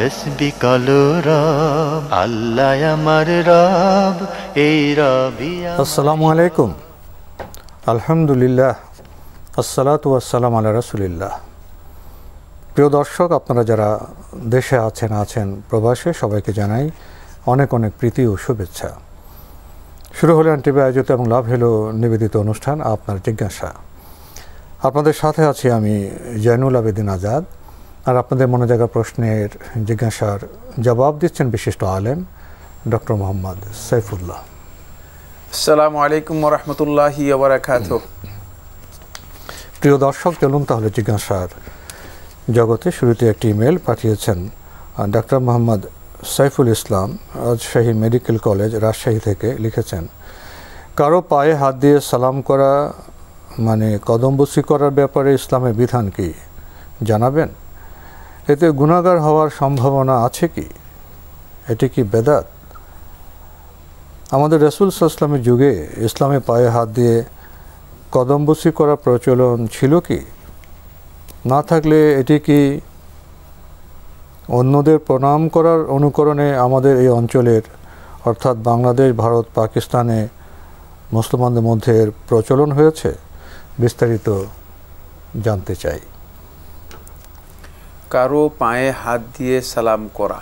তসবি কালো রব আল্লাহ আমার রব এই রবি আসসালামু আলাইকুম আলহামদুলিল্লাহ আসসালাতু আসসালাম আলা রাসুলিল্লাহ প্রিয় দর্শক আপনারা যারা দেশে আছেন আছেন প্রবাসে সবাইকে জানাই অনেক অনেক প্রীতি ও শুভেচ্ছা শুরু হলো টিভি আয়োজিত এবং লাভ হেলো নিবেদিত অনুষ্ঠান আপনার জিজ্ঞাসা আপনাদের সাথে আছি আমি জয়নুল আবেদিন আজাদ আর আপনাদের মনে জায়গা প্রশ্নের জিজ্ঞাসার জবাব দিচ্ছেন বিশিষ্ট আলেম ডক্টর মোহাম্মদ সাইফুল্লাহ আসসালামু আলাইকুম রহমতুল্লাহি প্রিয় দর্শক চলুন তাহলে জিজ্ঞাসার জগতে শুরুতে একটি ইমেল পাঠিয়েছেন doctor Mohammad Saiful Islam Rajshahi medical college Rajshahi থেকে লিখেছেন কারো পায়ে হাত দিয়ে সালাম করা মানে কদমবসি করার ব্যাপারে ইসলামের বিধান কি জানাবেন এতে গুণাগার হওয়ার সম্ভাবনা আছে কি এটি কি বেদাত আমাদের রসুল সাল্লামের যুগে ইসলামে পায়ে হাত দিয়ে কদমবসি করা প্রচলন ছিল কি না থাকলে এটি কি অন্যদের প্রণাম করার অনুকরণে আমাদের এই অঞ্চলের অর্থাৎ বাংলাদেশ ভারত পাকিস্তানে মুসলমানদের মধ্যে প্রচলন হয়েছে বিস্তারিত জানতে চাই কারো পায়ে হাত দিয়ে সালাম করা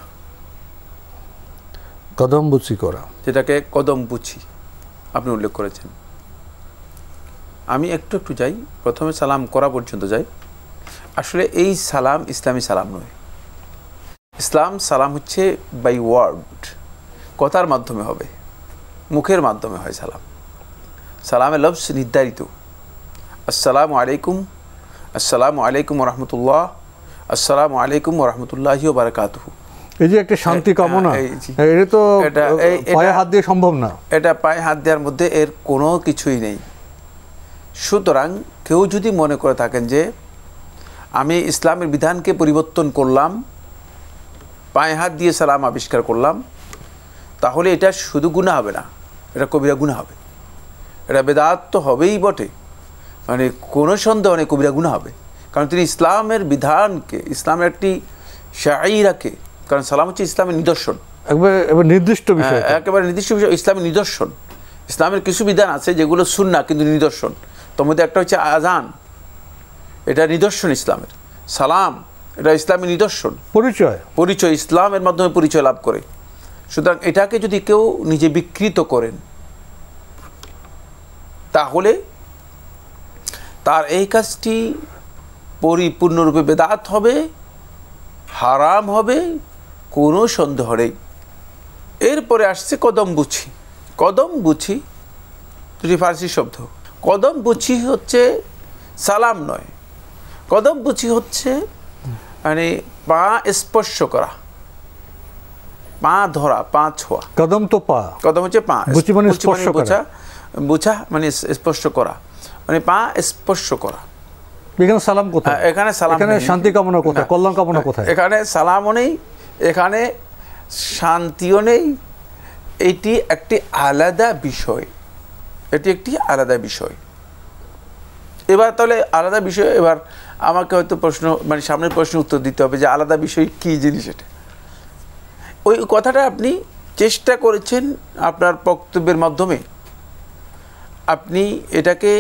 কদম বুচি করা যেটাকে কদম বুচি আপনি উল্লেখ করেছেন আমি একটু একটু যাই প্রথমে সালাম করা পর্যন্ত যাই আসলে এই সালাম ইসলামী সালাম নয় ইসলাম সালাম হচ্ছে বাই ওয়ার্ড কথার মাধ্যমে হবে মুখের মাধ্যমে হয় সালাম সালামে লফস নির্ধারিত আসসালামু আলাইকুম আসসালামু আলাইকুম রহমতুল্লাহ আসসালামু আলাইকুম রহমতুল্লাহি বারাকাতুহু এই যে একটা শান্তি হ্যাঁ, হ্যাঁ, কামনা হ্যাঁ, এটা তো পায়ে হাত দিয়ে সম্ভব না এটা পায়ে হাত দেওয়ার মধ্যে এর কোনো কিছুই নেই সুতরাং কেউ যদি মনে করে থাকেন যে আমি ইসলামের বিধানকে পরিবর্তন করলাম পায়ে হাত দিয়ে সালাম আবিষ্কার করলাম তাহলে এটা শুধু গুণা হবে না এটা কবিরা গুণা হবে এটা বেদাত তো হবেই বটে মানে কোনো সন্দেহ নেই কবিরা গুণা হবে কারণ তিনি ইসলামের বিধানকে ইসলামের একটি শাইরাকে কারণ সালাম হচ্ছে ইসলামের নিদর্শন একবার নির্দিষ্ট হ্যাঁ, বিষয় একেবারে নির্দিষ্ট বিষয় ইসলামের নিদর্শন ইসলামের কিছু বিধান আছে যেগুলো সুন্না কিন্তু নিদর্শন তোর মধ্যে একটা হচ্ছে আজান এটা নিদর্শন ইসলামের সালাম এটা ইসলামের নিদর্শন পরিচয় পরিচয় ইসলামের মাধ্যমে পরিচয় লাভ করে সুতরাং এটাকে যদি কেউ নিজে বিকৃত করেন তাহলে তার এই কাজটি পরিপূর্ণরূপে বেদাত হবে হারাম হবে কোনো সন্দেহ নেই এরপরে আসছে কদম বুছি কদম বুছি দুটি ফার্সি শব্দ কদম বুছি হচ্ছে সালাম নয় কদম বুছি হচ্ছে মানে পা স্পর্শ করা পা ধরা পা ছোঁয়া কদম তো পা কদম হচ্ছে পা বুঝি মানে, মানে স্পর্শ বোঝা বোঝা মানে স্পর্শ করা মানে পা স্পর্শ করা এখানে সালাম কোথায় হ্যাঁ, এখানে সালাম এখানে শান্তি কামনা কোথায় হ্যাঁ। কল্যাণ কামনা কোথায় এখানে সালামও নেই এখানে শান্তিও নেই এটি একটি আলাদা বিষয় এটি একটি আলাদা বিষয় এবার তাহলে আলাদা বিষয় এবার আমাকে হয়তো প্রশ্ন মানে সামনের প্রশ্ন উত্তর দিতে হবে যে আলাদা বিষয় কী জিনিস এটা ওই কথাটা আপনি চেষ্টা করেছেন আপনার বক্তব্যের মাধ্যমে আপনি এটাকে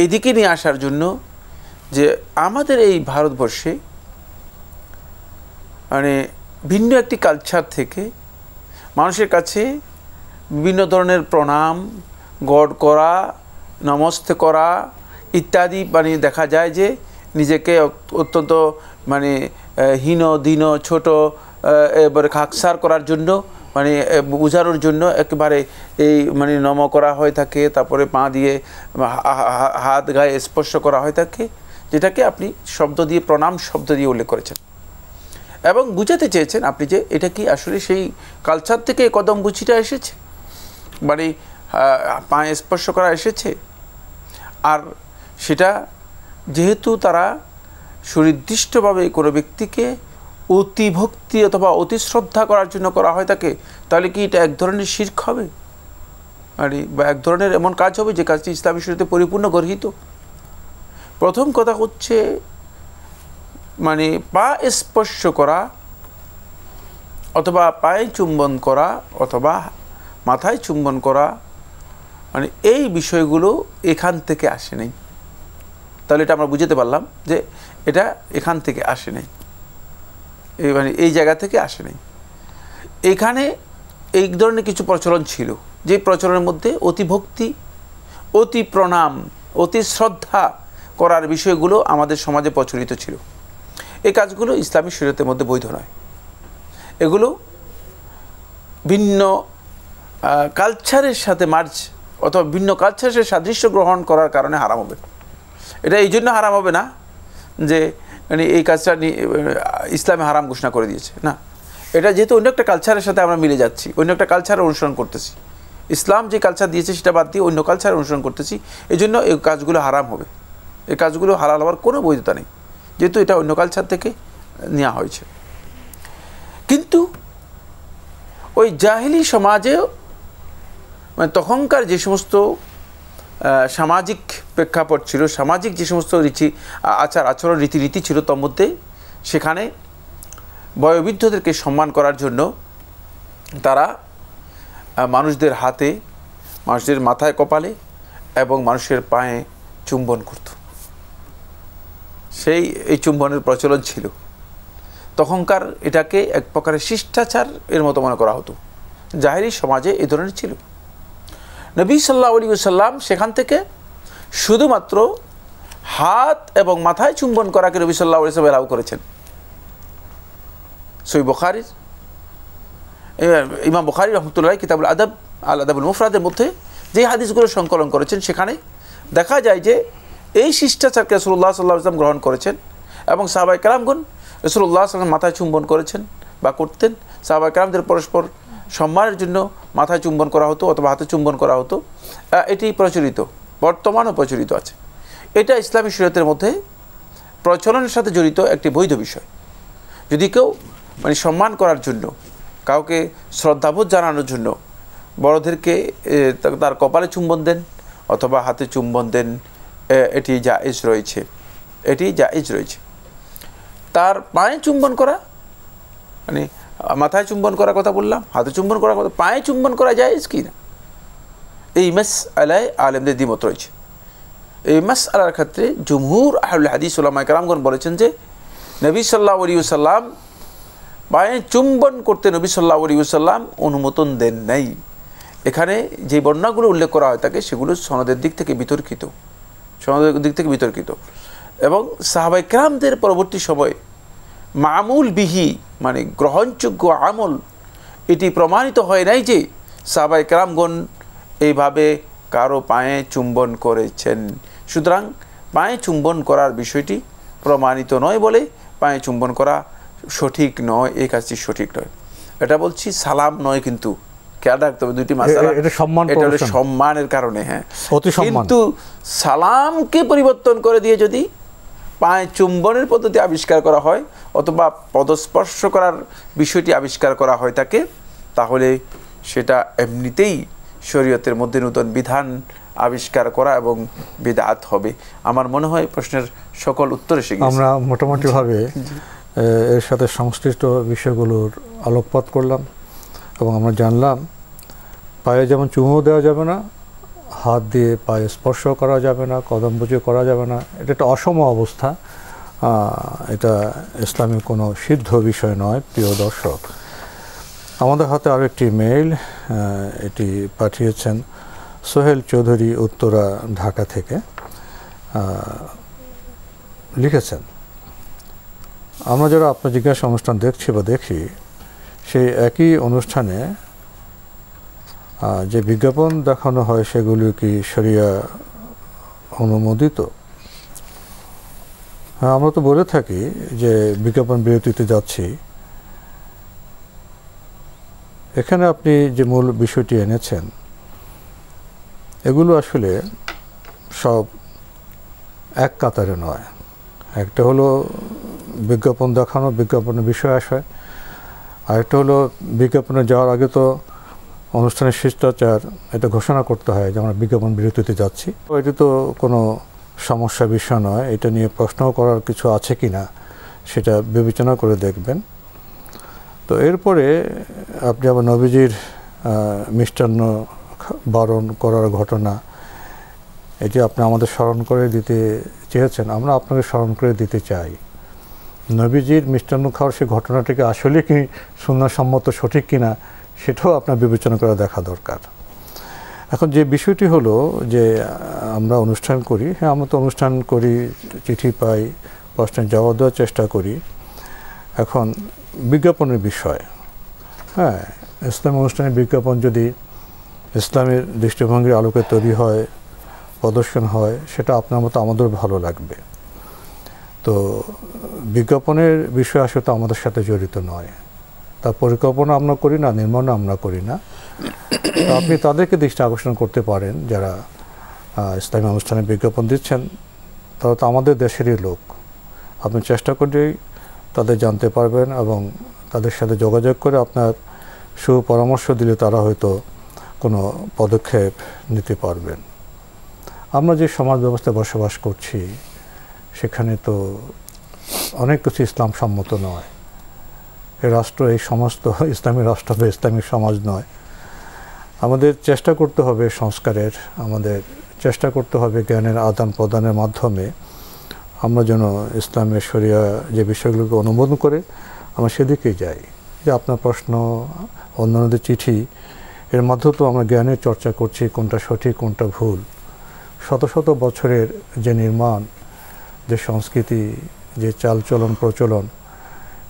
এইদিকে নিয়ে আসার জন্য যে আমাদের এই ভারতবর্ষে মানে ভিন্ন একটি কালচার থেকে মানুষের কাছে বিভিন্ন ধরনের প্রণাম গড করা নমস্তে করা ইত্যাদি মানে দেখা যায় যে নিজেকে অত্যন্ত মানে হীন দীন ছোট এবারে খাকসার করার জন্য মানে বোঝানোর জন্য একেবারে এই মানে নম করা হয়ে থাকে তারপরে পা দিয়ে হাত গায়ে স্পর্শ করা হয়ে থাকে যেটাকে আপনি শব্দ দিয়ে প্রণাম শব্দ দিয়ে উল্লেখ করেছেন এবং বুঝাতে চেয়েছেন আপনি যে এটা কি আসলে সেই কালচার থেকে কদম গুছিটা এসেছে মানে পায়ে স্পর্শ করা এসেছে আর সেটা যেহেতু তারা সুনির্দিষ্টভাবে কোনো ব্যক্তিকে অতিভক্তি অথবা অতি শ্রদ্ধা করার জন্য করা হয় তাকে তাহলে কি এটা এক ধরনের শির্ক হবে মানে বা এক ধরনের এমন কাজ হবে যে কাজটি ইসলামী শরীরতে পরিপূর্ণ গর্হিত প্রথম কথা হচ্ছে মানে পা স্পর্শ করা অথবা পায়ে চুম্বন করা অথবা মাথায় চুম্বন করা মানে এই বিষয়গুলো এখান থেকে আসে নাই তাহলে এটা আমরা বুঝতে পারলাম যে এটা এখান থেকে আসে নাই এই মানে এই জায়গা থেকে আসে নাই এখানে এই ধরনের কিছু প্রচলন ছিল যে প্রচলনের মধ্যে অতিভক্তি অতি প্রণাম অতি শ্রদ্ধা করার বিষয়গুলো আমাদের সমাজে প্রচলিত ছিল এই কাজগুলো ইসলামী শরীরতের মধ্যে বৈধ নয় এগুলো ভিন্ন কালচারের সাথে মার্চ অথবা ভিন্ন কালচারের সাদৃশ্য গ্রহণ করার কারণে হারাম হবে এটা এই জন্য হারাম হবে না যে মানে এই কাজটা ইসলামে হারাম ঘোষণা করে দিয়েছে না এটা যেহেতু অন্য একটা কালচারের সাথে আমরা মিলে যাচ্ছি অন্য একটা কালচার অনুসরণ করতেছি ইসলাম যে কালচার দিয়েছে সেটা বাদ দিয়ে অন্য কালচার অনুসরণ করতেছি এই জন্য এই কাজগুলো হারাম হবে এই কাজগুলো হালাল হওয়ার কোনো বৈধতা নেই যেহেতু এটা অন্য কালচার থেকে নেওয়া হয়েছে কিন্তু ওই জাহিলি সমাজে মানে তখনকার যে সমস্ত সামাজিক প্রেক্ষাপট ছিল সামাজিক যে সমস্ত রীতি আচার আচরণ রীতিনীতি ছিল তার মধ্যে সেখানে বয়োবৃদ্ধদেরকে সম্মান করার জন্য তারা মানুষদের হাতে মানুষদের মাথায় কপালে এবং মানুষের পায়ে চুম্বন করতো সেই এই চুম্বনের প্রচলন ছিল তখনকার এটাকে এক প্রকারের শিষ্টাচার এর মতো মনে করা হতো জাহেরি সমাজে এ ধরনের ছিল নবী সাল্লা আলী সাল্লাম সেখান থেকে শুধুমাত্র হাত এবং মাথায় চুম্বন করাকে নবী সাল্লাহ আলী সাহেব এলাউ করেছেন সই বখারির ইমাম বখারি রহমতুল্লাহ কিতাবুল আদাব আল আদাবুল মুফরাদের মধ্যে যে হাদিসগুলো সংকলন করেছেন সেখানে দেখা যায় যে এই শিষ্টাচারকে রসুল্লাহ সাল্লাহ ইসলাম গ্রহণ করেছেন এবং সাহাবাই কালামগুন রসুল্লাহ সাল্লাম মাথায় চুম্বন করেছেন বা করতেন সাহাবাই কালামদের পরস্পর সম্মানের জন্য মাথায় চুম্বন করা হতো অথবা হাতে চুম্বন করা হতো এটি প্রচলিত বর্তমানও প্রচলিত আছে এটা ইসলামী শরীয়তের মধ্যে প্রচলনের সাথে জড়িত একটি বৈধ বিষয় যদি কেউ মানে সম্মান করার জন্য কাউকে শ্রদ্ধাবোধ জানানোর জন্য বড়দেরকে তার কপালে চুম্বন দেন অথবা হাতে চুম্বন দেন এটি জায়েজ রয়েছে এটি জায়েজ রয়েছে তার পায়ে চুম্বন করা মানে মাথায় চুম্বন করার কথা বললাম হাতে চুম্বন করার কথা পায়ে চুম্বন করা জায়েজ কি না এই মাস আলায় আলেমদের দ্বিমত রয়েছে এই মাস আলার ক্ষেত্রে জুমহুর আহুল হাদিস উল্লামা কালামগণ বলেছেন যে নবী সাল্লাহ সাল্লাম পায়ে চুম্বন করতে নবী সাল্লাহ আলী সাল্লাম অনুমোদন দেন নাই এখানে যে বর্ণাগুলো উল্লেখ করা হয় তাকে সেগুলো সনদের দিক থেকে বিতর্কিত সমাজের দিক থেকে বিতর্কিত এবং সাহাবাই ক্রামদের পরবর্তী সময়ে মামুল বিহি মানে গ্রহণযোগ্য আমল এটি প্রমাণিত হয় নাই যে সাহাবাই ক্রামগণ এইভাবে কারো পায়ে চুম্বন করেছেন সুতরাং পায়ে চুম্বন করার বিষয়টি প্রমাণিত নয় বলে পায়ে চুম্বন করা সঠিক নয় এই কাজটি সঠিক নয় এটা বলছি সালাম নয় কিন্তু খেয়াল রাখতে হবে দুইটি মাসালা সম্মানের কারণে হ্যাঁ কিন্তু সালামকে পরিবর্তন করে দিয়ে যদি পায়ে চুম্বনের পদ্ধতি আবিষ্কার করা হয় অথবা পদস্পর্শ করার বিষয়টি আবিষ্কার করা হয় তাকে তাহলে সেটা এমনিতেই শরীয়তের মধ্যে নতুন বিধান আবিষ্কার করা এবং বেদাত হবে আমার মনে হয় প্রশ্নের সকল উত্তর এসে আমরা মোটামুটিভাবে এর সাথে সংশ্লিষ্ট বিষয়গুলোর আলোকপাত করলাম এবং আমরা জানলাম পায়ে যেমন চুমো দেওয়া যাবে না হাত দিয়ে পায়ে স্পর্শ করা যাবে না কদম বুঝে করা যাবে না এটা একটা অসম অবস্থা এটা ইসলামের কোনো সিদ্ধ বিষয় নয় প্রিয় দর্শক আমাদের হাতে আর একটি মেইল এটি পাঠিয়েছেন সোহেল চৌধুরী উত্তরা ঢাকা থেকে লিখেছেন আমরা যারা আপনার জিজ্ঞাসা অনুষ্ঠান দেখছি বা দেখি সেই একই অনুষ্ঠানে যে বিজ্ঞাপন দেখানো হয় সেগুলি কি সরিয়া অনুমোদিত হ্যাঁ আমরা তো বলে থাকি যে বিজ্ঞাপন বিরতিতে যাচ্ছি এখানে আপনি যে মূল বিষয়টি এনেছেন এগুলো আসলে সব এক কাতারে নয় একটা হলো বিজ্ঞাপন দেখানো বিজ্ঞাপনের বিষয় আসায় আরেকটা হলো বিজ্ঞাপনে যাওয়ার আগে তো অনুষ্ঠানের শিষ্টাচার এটা ঘোষণা করতে হয় যে আমরা বিজ্ঞাপন বিরতিতে যাচ্ছি এটি তো কোনো সমস্যা বিষয় নয় এটা নিয়ে প্রশ্ন করার কিছু আছে কি না সেটা বিবেচনা করে দেখবেন তো এরপরে আপনি আবার নবীজির মিষ্টান্ন বারণ করার ঘটনা এটি আপনি আমাদের স্মরণ করে দিতে চেয়েছেন আমরা আপনাকে স্মরণ করে দিতে চাই নবীজির মিষ্টান্ন খাওয়ার সেই ঘটনাটিকে আসলে কি সুন্নাসম্মত সঠিক কিনা সেটাও আপনার বিবেচনা করে দেখা দরকার এখন যে বিষয়টি হলো যে আমরা অনুষ্ঠান করি হ্যাঁ আমরা তো অনুষ্ঠান করি চিঠি পাই প্রশ্নের জবাব দেওয়ার চেষ্টা করি এখন বিজ্ঞাপনের বিষয় হ্যাঁ ইসলাম অনুষ্ঠানের বিজ্ঞাপন যদি ইসলামের দৃষ্টিভঙ্গির আলোকে তৈরি হয় প্রদর্শন হয় সেটা আপনার মতো আমাদের ভালো লাগবে তো বিজ্ঞাপনের বিষয় আসলে তো আমাদের সাথে জড়িত নয় তার পরিকল্পনা আমরা করি না নির্মাণ আমরা করি না আপনি তাদেরকে দৃষ্টি আকর্ষণ করতে পারেন যারা ইসলামী অনুষ্ঠানে বিজ্ঞাপন দিচ্ছেন তারা তো আমাদের দেশেরই লোক আপনি চেষ্টা করলেই তাদের জানতে পারবেন এবং তাদের সাথে যোগাযোগ করে আপনার সুপরামর্শ দিলে তারা হয়তো কোনো পদক্ষেপ নিতে পারবেন আমরা যে সমাজ ব্যবস্থায় বসবাস করছি সেখানে তো অনেক কিছু ইসলাম সম্মত নয় এ রাষ্ট্র এই সমস্ত ইসলামী রাষ্ট্র বা ইসলামিক সমাজ নয় আমাদের চেষ্টা করতে হবে সংস্কারের আমাদের চেষ্টা করতে হবে জ্ঞানের আদান প্রদানের মাধ্যমে আমরা যেন ইসলামের শরিয়া যে বিষয়গুলোকে অনুমোদন করে আমরা সেদিকেই যাই যে আপনার প্রশ্ন অন্যান্যদের চিঠি এর মাধ্যমে তো আমরা জ্ঞানের চর্চা করছি কোনটা সঠিক কোনটা ভুল শত শত বছরের যে নির্মাণ যে সংস্কৃতি যে চালচলন প্রচলন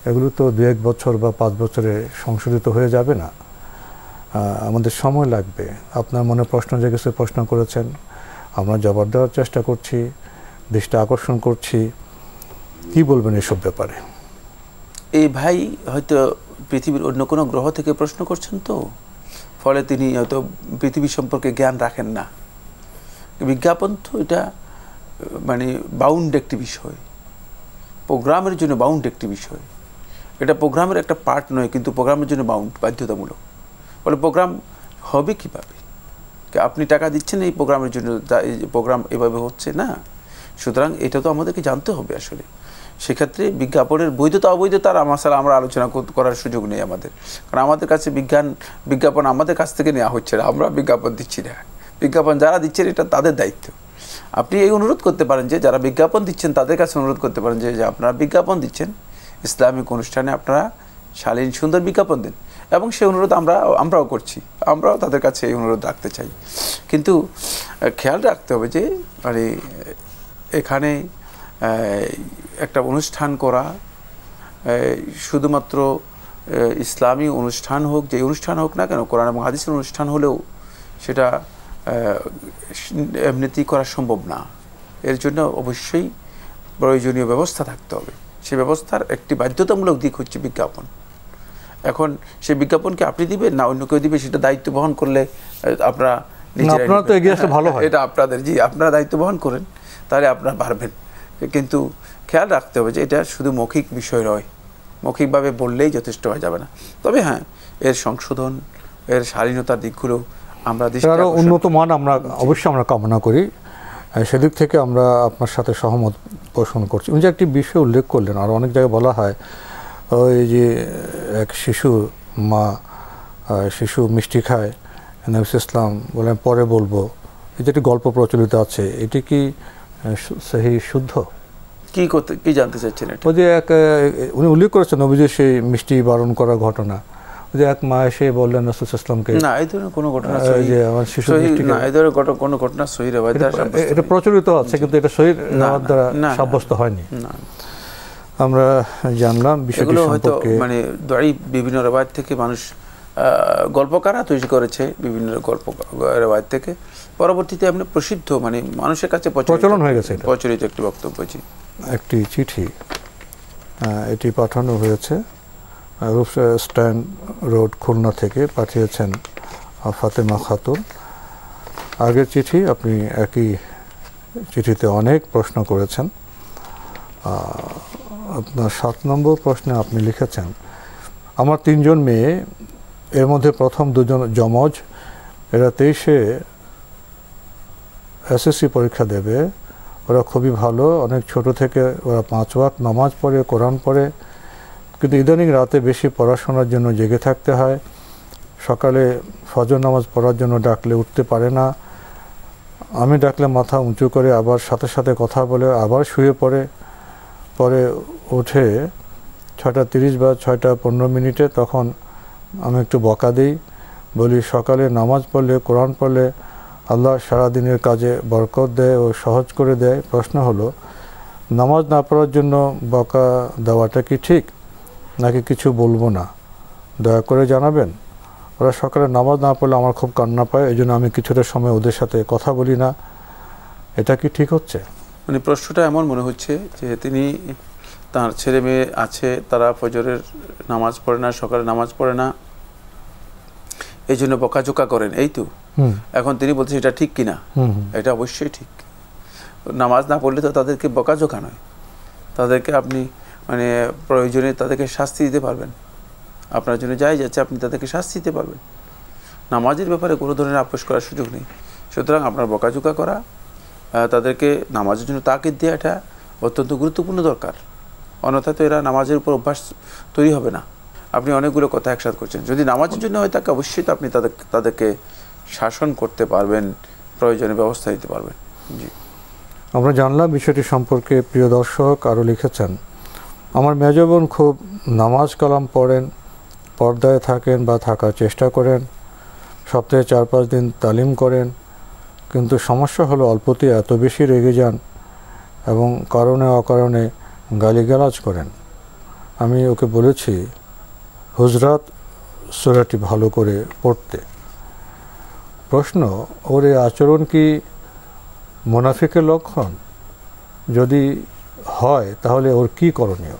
এগুলো তো দু এক বছর বা পাঁচ বছরে সংশোধিত হয়ে যাবে না আমাদের সময় লাগবে আপনার মনে প্রশ্ন জেগেছে প্রশ্ন করেছেন আমরা জবাব দেওয়ার চেষ্টা করছি দৃষ্টি আকর্ষণ করছি কি বলবেন এসব ব্যাপারে এই ভাই হয়তো পৃথিবীর অন্য কোনো গ্রহ থেকে প্রশ্ন করছেন তো ফলে তিনি হয়তো পৃথিবী সম্পর্কে জ্ঞান রাখেন না বিজ্ঞাপন তো এটা মানে বাউন্ড একটি বিষয় প্রোগ্রামের জন্য বাউন্ড একটি বিষয় এটা প্রোগ্রামের একটা পার্ট নয় কিন্তু প্রোগ্রামের জন্য বাউন্ড বাধ্যতামূলক বলে প্রোগ্রাম হবে কীভাবে আপনি টাকা দিচ্ছেন এই প্রোগ্রামের জন্য প্রোগ্রাম এভাবে হচ্ছে না সুতরাং এটা তো আমাদেরকে জানতে হবে আসলে সেক্ষেত্রে বিজ্ঞাপনের বৈধতা অবৈধতার আমার আমরা আলোচনা করার সুযোগ নেই আমাদের কারণ আমাদের কাছে বিজ্ঞান বিজ্ঞাপন আমাদের কাছ থেকে নেওয়া হচ্ছে না আমরা বিজ্ঞাপন দিচ্ছি না বিজ্ঞাপন যারা দিচ্ছেন এটা তাদের দায়িত্ব আপনি এই অনুরোধ করতে পারেন যে যারা বিজ্ঞাপন দিচ্ছেন তাদের কাছে অনুরোধ করতে পারেন যে আপনারা বিজ্ঞাপন দিচ্ছেন ইসলামিক অনুষ্ঠানে আপনারা শালীন সুন্দর বিজ্ঞাপন দেন এবং সেই অনুরোধ আমরা আমরাও করছি আমরাও তাদের কাছে এই অনুরোধ রাখতে চাই কিন্তু খেয়াল রাখতে হবে যে মানে এখানে একটা অনুষ্ঠান করা শুধুমাত্র ইসলামী অনুষ্ঠান হোক যে অনুষ্ঠান হোক না কেন কোরআন এবং হাদিসের অনুষ্ঠান হলেও সেটা এমনিতেই করা সম্ভব না এর জন্য অবশ্যই প্রয়োজনীয় ব্যবস্থা থাকতে হবে সে ব্যবস্থার একটি বাধ্যতামূলক দিক হচ্ছে বিজ্ঞাপন এখন সেই বিজ্ঞাপনকে আপনি দিবেন না অন্য কেউ দিবে সেটা দায়িত্ব বহন করলে আপনারা আপনারা তো এগিয়ে আসলে ভালো হয় এটা আপনাদের জি আপনারা দায়িত্ব বহন করেন তাহলে আপনারা পারবেন কিন্তু খেয়াল রাখতে হবে যে এটা শুধু মৌখিক বিষয় নয় মৌখিকভাবে বললেই যথেষ্ট হয়ে যাবে না তবে হ্যাঁ এর সংশোধন এর শালীনতার দিকগুলো আমরা আরও উন্নত মান আমরা অবশ্যই আমরা কামনা করি সেদিক থেকে আমরা আপনার সাথে সহমত পোষণ করছি উনি যে একটি বিষয় উল্লেখ করলেন আর অনেক জায়গায় বলা হয় ওই যে এক শিশু মা শিশু মিষ্টি খায় নবিস ইসলাম বলেন পরে বলবো এই যে একটি গল্প প্রচলিত আছে এটি কি সেই শুদ্ধ কি করতে কি জানতে চাচ্ছেন ওই যে এক উনি উল্লেখ করেছেন নবীজের সেই মিষ্টি বারণ করা ঘটনা যে এক মা এসে বললেন রসুল ইসলামকে না এই কোনো ঘটনা শিশু না এই ধরনের কোনো ঘটনা সহি এটা প্রচলিত আছে কিন্তু এটা সহি রাওয়াত দ্বারা সাব্যস্ত হয়নি না আমরা জানলাম বিষয়টি হয়তো মানে বিভিন্ন রেবাজ থেকে মানুষ গল্পকারা তৈরি করেছে বিভিন্ন গল্প রেবাজ থেকে পরবর্তীতে আপনি প্রসিদ্ধ মানে মানুষের কাছে প্রচলন হয়ে গেছে প্রচলিত একটি বক্তব্য একটি চিঠি এটি পাঠানো হয়েছে স্ট্যান্ড রোড খুলনা থেকে পাঠিয়েছেন ফাতেমা খাতুন আগের চিঠি আপনি একই চিঠিতে অনেক প্রশ্ন করেছেন আপনার সাত নম্বর প্রশ্নে আপনি লিখেছেন আমার তিনজন মেয়ে এর মধ্যে প্রথম দুজন যমজ এরা তেইশে এসএসসি পরীক্ষা দেবে ওরা খুবই ভালো অনেক ছোট থেকে ওরা পাঁচ ওয়াক নামাজ পড়ে কোরআন পড়ে কিন্তু ইদানিং রাতে বেশি পড়াশোনার জন্য জেগে থাকতে হয় সকালে ফজর নামাজ পড়ার জন্য ডাকলে উঠতে পারে না আমি ডাকলে মাথা উঁচু করে আবার সাথে সাথে কথা বলে আবার শুয়ে পড়ে পরে উঠে ছটা তিরিশ বা ছয়টা পনেরো মিনিটে তখন আমি একটু বকা দিই বলি সকালে নামাজ পড়লে কোরআন পড়লে আল্লাহ সারাদিনের কাজে বরকত দেয় ও সহজ করে দেয় প্রশ্ন হলো নামাজ না পড়ার জন্য বকা দেওয়াটা কি ঠিক নাকি কিছু বলবো না দয়া করে জানাবেন ওরা সকালে নামাজ না পড়লে আমার খুব কান্না পায় এই জন্য আমি কিছুটা সময় ওদের সাথে কথা বলি না এটা কি ঠিক হচ্ছে মানে প্রশ্নটা এমন মনে হচ্ছে যে তিনি তার ছেলে মেয়ে আছে তারা ফজরের নামাজ পড়ে না সকালে নামাজ পড়ে না এই জন্য বকাঝোকা করেন এই তো এখন তিনি বলছেন এটা ঠিক কিনা এটা অবশ্যই ঠিক নামাজ না পড়লে তো তাদেরকে বকাঝোকা নয় তাদেরকে আপনি মানে প্রয়োজনে তাদেরকে শাস্তি দিতে পারবেন আপনার জন্য যাই যাচ্ছে আপনি তাদেরকে শাস্তি দিতে পারবেন নামাজের ব্যাপারে কোনো ধরনের আপোষ করার সুযোগ নেই সুতরাং আপনার বকাঝোকা করা তাদেরকে নামাজের জন্য তাকিদ দেওয়া এটা অত্যন্ত গুরুত্বপূর্ণ দরকার অন্যথা তো এরা নামাজের উপর অভ্যাস তৈরি হবে না আপনি অনেকগুলো কথা একসাথ করছেন যদি নামাজের জন্য হয় তাকে অবশ্যই আপনি তাদের তাদেরকে শাসন করতে পারবেন প্রয়োজনে ব্যবস্থা নিতে পারবেন জি আমরা জানলাম বিষয়টি সম্পর্কে প্রিয় দর্শক আরও লিখেছেন আমার মেজ বোন খুব নামাজ কালাম পড়েন পর্দায় থাকেন বা থাকার চেষ্টা করেন সপ্তাহে চার পাঁচ দিন তালিম করেন কিন্তু সমস্যা হলো অল্পতে এত বেশি রেগে যান এবং কারণে অকারণে গালিগালাজ করেন আমি ওকে বলেছি হুজরাত সুরাটি ভালো করে পড়তে প্রশ্ন ওর এই আচরণ কি মোনাফিকের লক্ষণ যদি হয় তাহলে ওর কি করণীয়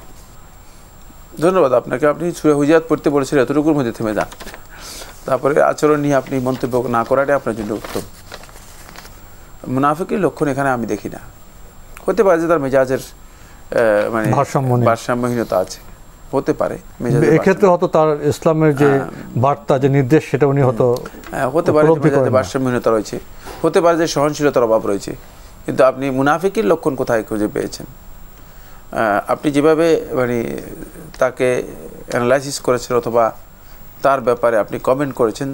ধন্যবাদ আপনাকে আপনি সুরে হুজিয়াত পড়তে বলেছিলেন এতটুকুর মধ্যে থেমে যান তারপরে আচরণ নিয়ে আপনি মন্তব্য না করাটাই আপনার জন্য উত্তম মুনাফিকের লক্ষণ এখানে আমি দেখি না হতে পারে যে তার মেজাজের মানে ভারসাম্যহীনতা আছে হতে পারে এক্ষেত্রে হয়তো তার ইসলামের যে হ্যাঁ। বার্তা যে নির্দেশ সেটা উনি হয়তো হ্যাঁ, হতে পারে ভারসাম্যহীনতা রয়েছে হতে পারে যে সহনশীলতার অভাব রয়েছে কিন্তু আপনি মুনাফিকের লক্ষণ কোথায় খুঁজে পেয়েছেন আপনি যেভাবে মানে তাকে অ্যানালাইসিস করেছেন অথবা তার ব্যাপারে আপনি কমেন্ট করেছেন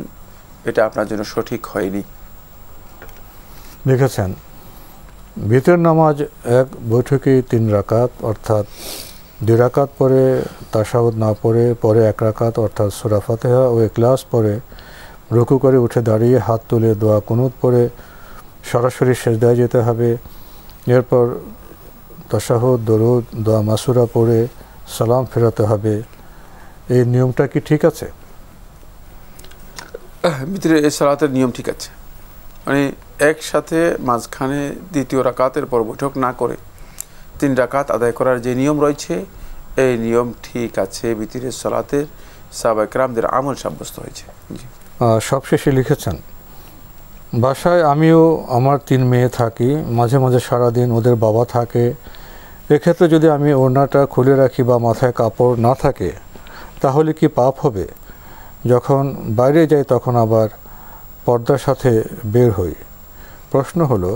এটা আপনার জন্য সঠিক হয়নি দেখেছেন ভিতর নামাজ এক বৈঠকে তিন রাকাত অর্থাৎ দুই রাকাত পরে তাসাউদ না পড়ে পরে এক রাকাত অর্থাৎ সুরা ও ক্লাস পরে রুকু করে উঠে দাঁড়িয়ে হাত তুলে দোয়া কুনুত পরে সরাসরি দেওয়া যেতে হবে এরপর তশাহুদ দরুদ দোয়া মাসুরা পরে সালাম ফেরাতে হবে এই নিয়মটা কি ঠিক আছে ভিতরে এই সালাতের নিয়ম ঠিক আছে মানে একসাথে মাঝখানে দ্বিতীয় রাকাতের পর বৈঠক না করে তিন রাকাত আদায় করার যে নিয়ম রয়েছে এই নিয়ম ঠিক আছে ভিতরের সালাতের ক্রামদের আমল সাব্যস্ত হয়েছে সবশেষে লিখেছেন বাসায় আমিও আমার তিন মেয়ে থাকি মাঝে মাঝে সারাদিন ওদের বাবা থাকে এক্ষেত্রে যদি আমি ওড়নাটা খুলে রাখি বা মাথায় কাপড় না থাকে তাহলে কি পাপ হবে যখন বাইরে যাই তখন আবার পর্দার সাথে বের হই প্রশ্ন হলো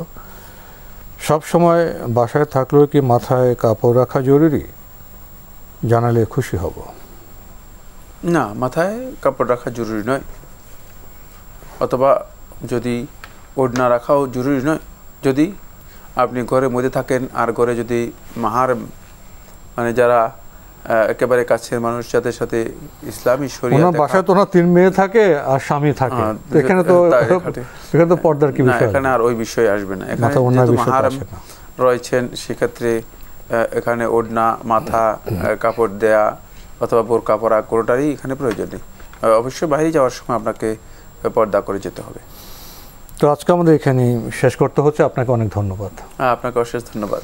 সব সময় বাসায় থাকলেও কি মাথায় কাপড় রাখা জরুরি জানালে খুশি হব না মাথায় কাপড় রাখা জরুরি নয় অথবা যদি ওড়না রাখাও জরুরি নয় যদি আপনি ঘরে মধ্যে থাকেন আর ঘরে যদি মাহার মানে যারা একেবারে কাছের মানুষ যাদের সাথে ইসলামী শরীর বাসায় তো তিন মেয়ে থাকে আর স্বামী থাকে হ্যাঁ, এখানে তো এখানে তো পর্দার কি বিষয় এখানে আর ওই বিষয় আসবে না এখানে মাহারাম রয়েছেন সেক্ষেত্রে এখানে ওড়না মাথা কাপড় দেয়া অথবা বোর কাপড়া কোনোটারই এখানে প্রয়োজন নেই অবশ্যই বাইরে যাওয়ার সময় আপনাকে পর্দা করে যেতে হবে তো আজকে আমাদের এখানে শেষ করতে হচ্ছে আপনাকে অনেক ধন্যবাদ হ্যাঁ, আপনাকে অশেষ ধন্যবাদ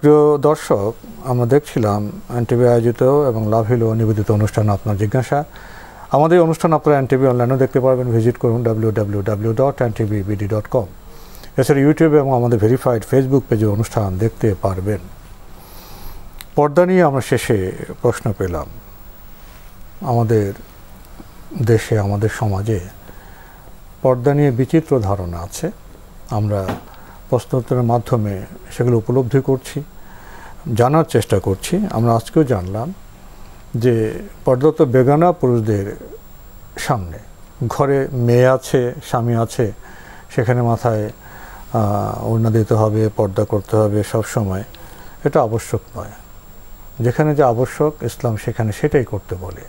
প্রিয় দর্শক আমরা দেখছিলাম এনটিভি আয়োজিত এবং লাভ হিলো নিবেদিত অনুষ্ঠান আপনার জিজ্ঞাসা আমাদের অনুষ্ঠান আপনারা এনটিভি অনলাইনেও দেখতে পারবেন ভিজিট করুন W W W dot BD dot com এছাড়া ইউটিউব এবং আমাদের ভেরিফাইড ফেসবুক পেজে অনুষ্ঠান দেখতে পারবেন পর্দা নিয়ে আমরা শেষে প্রশ্ন পেলাম আমাদের দেশে আমাদের সমাজে পর্দা নিয়ে বিচিত্র ধারণা আছে আমরা প্রশ্নোত্তরের মাধ্যমে সেগুলো উপলব্ধি করছি জানার চেষ্টা করছি আমরা আজকেও জানলাম যে পর্দা তো বেগানা পুরুষদের সামনে ঘরে মেয়ে আছে স্বামী আছে সেখানে মাথায় ওড়না দিতে হবে পর্দা করতে হবে সব সময় এটা আবশ্যক নয় যেখানে যা আবশ্যক ইসলাম সেখানে সেটাই করতে বলে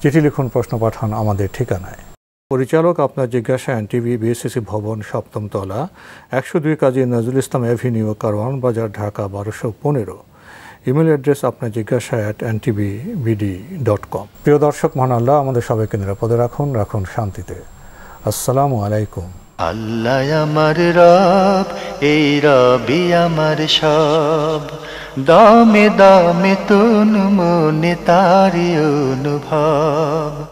চিঠি লিখুন প্রশ্ন পাঠান আমাদের ঠিকানায় পরিচালক আপনার জিজ্ঞাসা এনটিভি বিএসসিসি ভবন সপ্তম তলা একশো দুই কাজী নজরুল ইসলাম অ্যাভিনিউ কারওয়ান বাজার ঢাকা বারোশো পনেরো ইমেল অ্যাড্রেস আপনার জিজ্ঞাসা at NTV BD dot com প্রিয় দর্শক মহান আল্লাহ আমাদের সবাইকে নিরাপদে রাখুন রাখুন শান্তিতে আসসালামু আলাইকুম আল্লাহ আমার রব এই রবি আমার সব দামে দামে তুন মনে তারি অনুভব